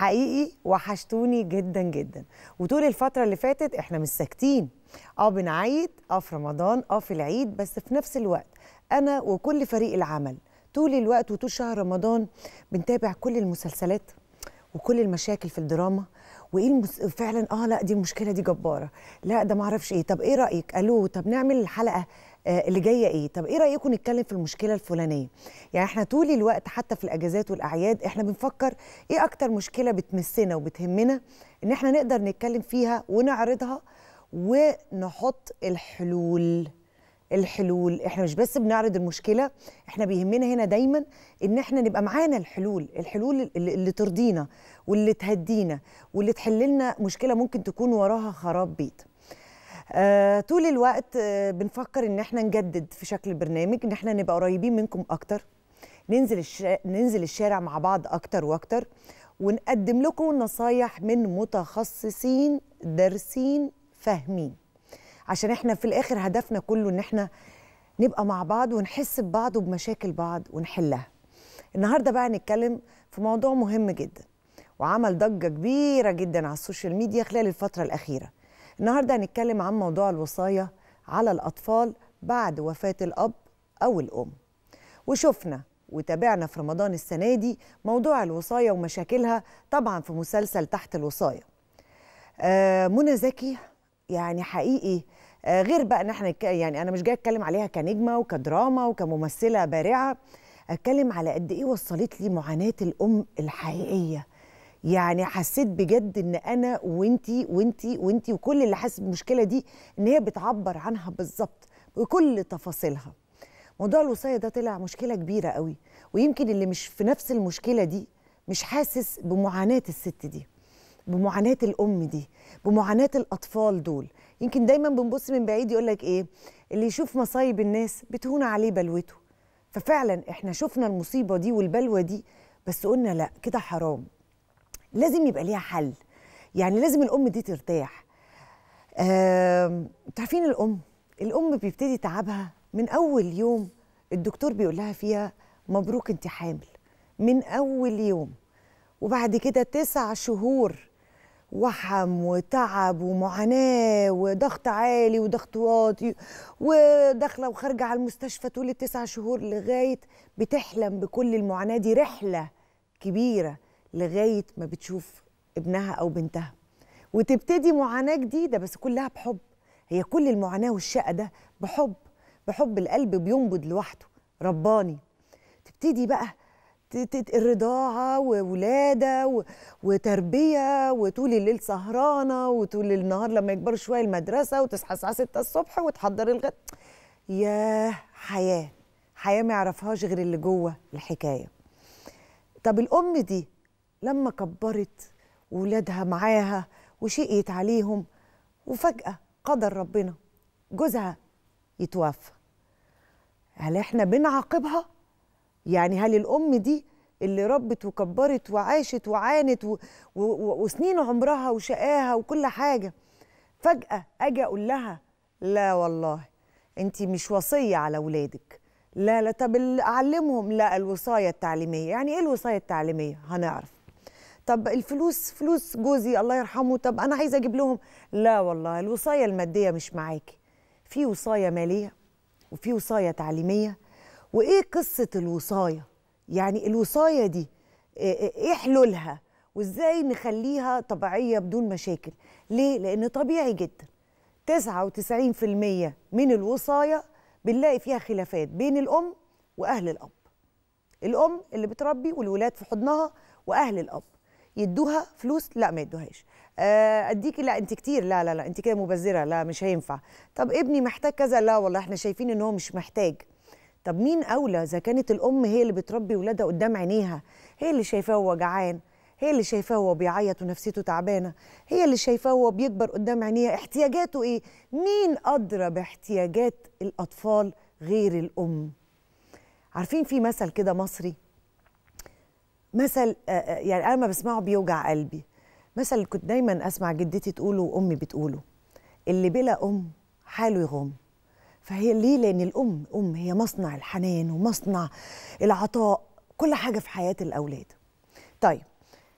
حقيقي وحشتوني جدا جدا وطول الفتره اللي فاتت احنا مش ساكتين اه بنعيد اه في رمضان اه في العيد بس في نفس الوقت انا وكل فريق العمل طول الوقت وطول شهر رمضان بنتابع كل المسلسلات وكل المشاكل في الدراما وايه المس... فعلا اه لا دي المشكله دي جباره لا ده معرفش ايه طب ايه رايك الو طب نعمل الحلقه آه، اللي جايه ايه طب ايه رايكم نتكلم في المشكله الفلانيه يعني احنا طول الوقت حتى في الاجازات والاعياد احنا بنفكر ايه اكتر مشكله بتمسنا وبتهمنا ان احنا نقدر نتكلم فيها ونعرضها ونحط الحلول الحلول احنا مش بس بنعرض المشكله احنا بيهمنا هنا دايما ان احنا نبقى معانا الحلول الحلول اللي ترضينا واللي تهدينا واللي تحل لنا مشكله ممكن تكون وراها خراب بيت آه، طول الوقت آه، بنفكر ان احنا نجدد في شكل البرنامج ان احنا نبقى قريبين منكم اكتر ننزل الشارع ننزل الشارع مع بعض اكتر واكتر ونقدم لكم نصايح من متخصصين دارسين فاهمين عشان احنا في الاخر هدفنا كله ان احنا نبقى مع بعض ونحس ببعض وبمشاكل بعض ونحلها النهارده بقى هنتكلم في موضوع مهم جدا وعمل ضجه كبيره جدا على السوشيال ميديا خلال الفتره الاخيره النهارده هنتكلم عن موضوع الوصايه على الاطفال بعد وفاه الاب او الام وشفنا وتابعنا في رمضان السنه دي موضوع الوصايه ومشاكلها طبعا في مسلسل تحت الوصايه آه منى زكي يعني حقيقي آه غير بقى ان احنا يعني انا مش جايه اتكلم عليها كنجمه وكدراما وكممثله بارعه اتكلم على قد ايه وصلت لي معاناه الام الحقيقيه يعني حسيت بجد ان انا وانتي وانتي وانتي وكل اللي حاسس بالمشكله دي ان هي بتعبر عنها بالظبط بكل تفاصيلها موضوع الوصايه ده طلع مشكله كبيره قوي ويمكن اللي مش في نفس المشكله دي مش حاسس بمعاناه الست دي بمعاناه الام دي بمعاناه الاطفال دول يمكن دايما بنبص من بعيد يقول لك ايه اللي يشوف مصايب الناس بتهون عليه بلوته ففعلا احنا شفنا المصيبه دي والبلوه دي بس قلنا لا كده حرام لازم يبقى ليها حل يعني لازم الام دي ترتاح تعرفين الام الام بيبتدي تعبها من اول يوم الدكتور بيقول لها فيها مبروك انت حامل من اول يوم وبعد كده تسع شهور وحم وتعب ومعاناه وضغط عالي وضغط واطي وداخله وخارجه على المستشفى طول التسع شهور لغايه بتحلم بكل المعاناه دي رحله كبيره لغايه ما بتشوف ابنها او بنتها وتبتدي معاناه جديده بس كلها بحب هي كل المعاناه والشقه ده بحب بحب القلب بينبض لوحده رباني تبتدي بقى الرضاعة وولادة وتربية وطول الليل سهرانة وطول النهار لما يكبروا شوية المدرسة وتصحى الساعة 6 الصبح وتحضر الغد ياه حياة حياة ما يعرفهاش غير اللي جوه الحكاية طب الأم دي لما كبرت ولادها معاها وشقيت عليهم وفجأة قدر ربنا جوزها يتوفى هل احنا بنعاقبها؟ يعني هل الأم دي اللي ربت وكبرت وعاشت وعانت و... و... وسنين عمرها وشقاها وكل حاجة فجأة أجي أقول لها لا والله أنت مش وصية على ولادك لا لا طب أعلمهم لا الوصاية التعليمية يعني إيه الوصاية التعليمية هنعرف طب الفلوس فلوس جوزي الله يرحمه طب انا عايزه اجيب لهم لا والله الوصايه الماديه مش معاكي في وصايه ماليه وفي وصايه تعليميه وايه قصه الوصايه يعني الوصايه دي ايه حلولها وازاي نخليها طبيعيه بدون مشاكل ليه لان طبيعي جدا 99% من الوصايه بنلاقي فيها خلافات بين الام واهل الاب الام اللي بتربي والولاد في حضنها واهل الاب يدوها فلوس لا ما يدوهاش آه، اديكي لا انت كتير لا لا لا انت كده مبذره لا مش هينفع طب ابني محتاج كذا لا والله احنا شايفين ان هو مش محتاج طب مين اولى اذا كانت الام هي اللي بتربي ولادها قدام عينيها هي اللي شايفاه هو جعان هي اللي شايفاه هو بيعيط ونفسيته تعبانه هي اللي شايفاه هو بيكبر قدام عينيها احتياجاته ايه مين ادرى باحتياجات الاطفال غير الام عارفين في مثل كده مصري مثل آه، آه، يعني انا ما بسمعه بيوجع قلبي مثل كنت دايما اسمع جدتي تقوله وامي بتقوله اللي بلا ام حاله يغم فهي ليه لان الام ام هي مصنع الحنان ومصنع العطاء كل حاجه في حياه الاولاد طيب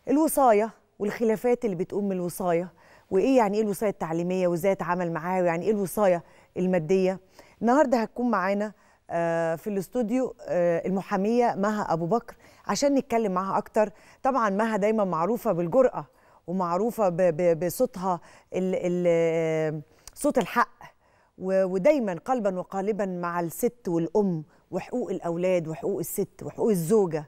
الوصايه والخلافات اللي بتقوم الوصايه وايه يعني ايه الوصايه التعليميه وازاي اتعامل معاها ويعني ايه الوصايه الماديه النهارده هتكون معانا آه، في الاستوديو آه، المحاميه مها ابو بكر عشان نتكلم معها اكتر طبعا مها دايما معروفه بالجراه ومعروفه بصوتها آه، صوت الحق ودايما قلبا وقالبا مع الست والام وحقوق الاولاد وحقوق الست وحقوق الزوجه